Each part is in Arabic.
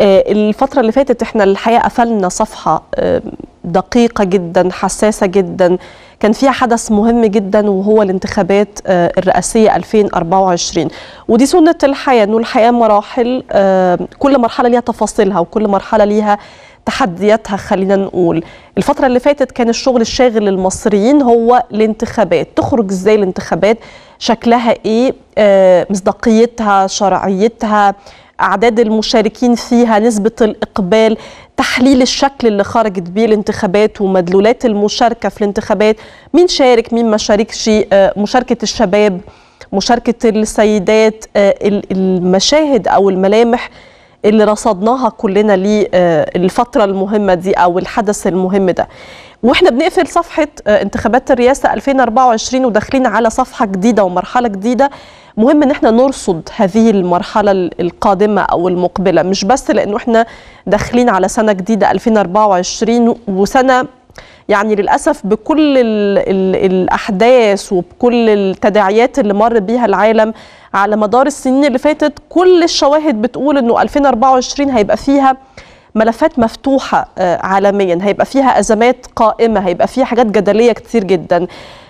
آه، الفترة اللي فاتت احنا الحقيقة قفلنا صفحة آه، دقيقة جدا حساسة جدا كان فيها حدث مهم جدا وهو الانتخابات آه، الرئاسية 2024 ودي سنة الحياة انه الحياة مراحل كل مرحلة ليها تفاصيلها وكل مرحلة ليها تحدياتها خلينا نقول الفترة اللي فاتت كان الشغل الشاغل للمصريين هو الانتخابات تخرج ازاي الانتخابات شكلها ايه مصداقيتها شرعيتها اعداد المشاركين فيها نسبه الاقبال تحليل الشكل اللي خرجت بيه الانتخابات ومدلولات المشاركه في الانتخابات مين شارك مين ما شاركش آه، مشاركه الشباب مشاركه السيدات آه، المشاهد او الملامح اللي رصدناها كلنا للفتره آه، المهمه دي او الحدث المهم ده واحنا بنقفل صفحه آه، انتخابات الرئاسه 2024 وداخلين على صفحه جديده ومرحله جديده مهم ان احنا نرصد هذه المرحله القادمه او المقبله مش بس لانه احنا داخلين على سنه جديده 2024 وسنه يعني للأسف بكل الـ الـ الأحداث وبكل التداعيات اللي مر بيها العالم على مدار السنين اللي فاتت كل الشواهد بتقول أنه 2024 هيبقى فيها ملفات مفتوحة آه، عالميا هيبقى فيها أزمات قائمة هيبقى فيها حاجات جدلية كتير جدا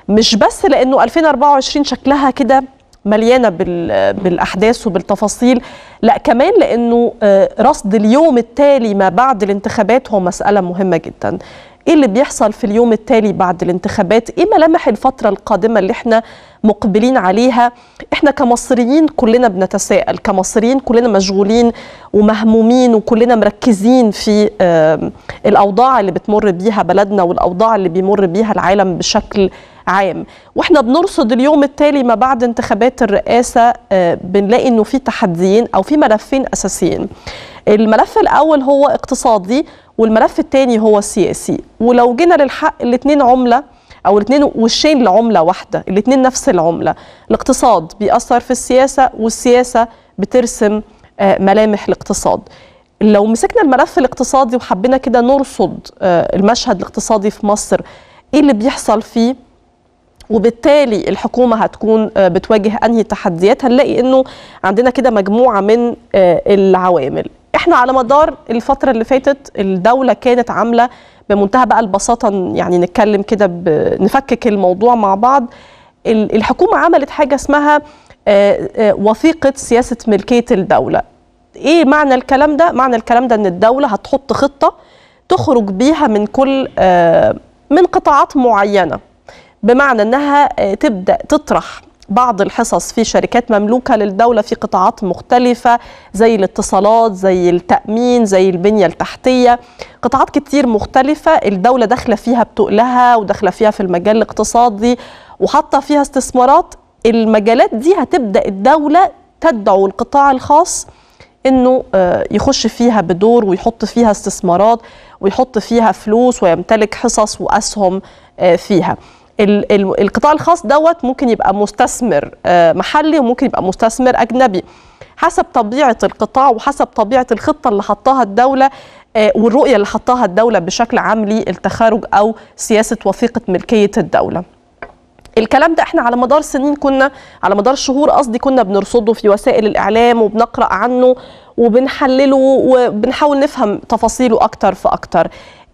مش بس لأنه 2024 شكلها كده مليانة بالأحداث وبالتفاصيل لا كمان لأنه آه، رصد اليوم التالي ما بعد الانتخابات هو مسألة مهمة جدا ايه اللي بيحصل في اليوم التالي بعد الانتخابات ايه ملامح الفتره القادمه اللي احنا مقبلين عليها احنا كمصريين كلنا بنتساءل كمصريين كلنا مشغولين ومهمومين وكلنا مركزين في الاوضاع اللي بتمر بيها بلدنا والاوضاع اللي بيمر بيها العالم بشكل عام واحنا بنرصد اليوم التالي ما بعد انتخابات الرئاسه آه، بنلاقي انه في تحديين او في ملفين اساسيين الملف الاول هو اقتصادي والملف الثاني هو سياسي ولو جينا للحق الاثنين عمله او الاثنين وشين لعمله واحده الاثنين نفس العمله الاقتصاد بيأثر في السياسه والسياسه بترسم آه، ملامح الاقتصاد لو مسكنا الملف الاقتصادي وحبينا كده نرصد آه، المشهد الاقتصادي في مصر ايه اللي بيحصل فيه وبالتالي الحكومة هتكون آه، بتواجه أنهي تحديات هنلاقي أنه عندنا كده مجموعة من العوامل احنا على مدار الفتره اللي فاتت الدوله كانت عامله بمنتهى بقى البساطه يعني نتكلم كده نفكك الموضوع مع بعض الحكومه عملت حاجه اسمها آه، آه، وثيقه سياسه ملكيه الدوله ايه معنى الكلام ده معنى الكلام ده ان الدوله هتحط خطه تخرج بيها من كل آه، من قطاعات معينه بمعنى انها تبدا تطرح بعض الحصص في شركات مملوكة للدولة في قطاعات مختلفة زي الاتصالات زي التأمين زي البنية التحتية قطاعات كتير مختلفة الدولة داخلة فيها بتقلها وداخلة فيها في المجال الاقتصادي وحاطة فيها استثمارات المجالات دي هتبدأ الدولة تدعو القطاع الخاص انه آه، يخش فيها بدور ويحط فيها استثمارات ويحط فيها فلوس ويمتلك حصص واسهم آه، فيها القطاع الخاص دوت ممكن يبقى مستثمر آه، محلي وممكن يبقى مستثمر اجنبي حسب طبيعه القطاع وحسب طبيعه الخطه اللي حطاها الدوله آه، والرؤيه اللي حطاها الدوله بشكل عام للتخارج او سياسه وثيقه ملكيه الدوله الكلام ده احنا على مدار سنين كنا على مدار شهور قصدي كنا بنرصده في وسائل الاعلام وبنقرا عنه وبنحلله وبنحاول نفهم تفاصيله اكتر فاكتر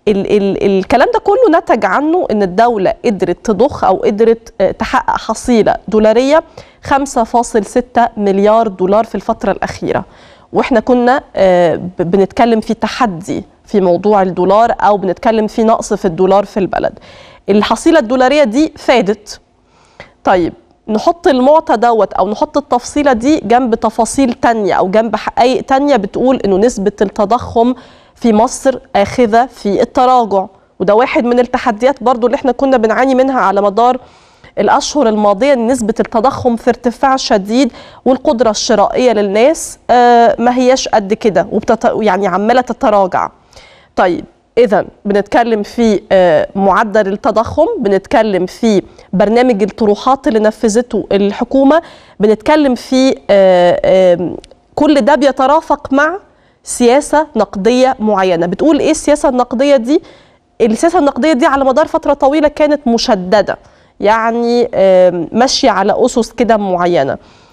ال ال الكلام ده كله نتج عنه ان الدوله قدرت تضخ او قدرت آه، تحقق حصيله دولاريه 5.6 مليار دولار في الفتره الاخيره واحنا كنا آه، بنتكلم في تحدي في موضوع الدولار او بنتكلم في نقص في الدولار في البلد الحصيله الدولاريه دي فادت طيب نحط المعطى دوت او نحط التفصيله دي جنب تفاصيل تانية او جنب حقائق تانية بتقول انه نسبه التضخم في مصر آخذة في التراجع وده واحد من التحديات برضو اللي احنا كنا بنعاني منها على مدار الأشهر الماضية نسبة التضخم في ارتفاع شديد والقدرة الشرائية للناس آه، ما هياش قد كده وبتط... يعني عمالة تتراجع طيب إذا بنتكلم في آه، معدل التضخم بنتكلم في برنامج الطروحات اللي نفذته الحكومة بنتكلم في آه، كل ده بيترافق مع سياسه نقديه معينه بتقول ايه السياسه النقديه دي السياسه النقديه دي على مدار فتره طويله كانت مشدده يعني ماشيه على اسس كده معينه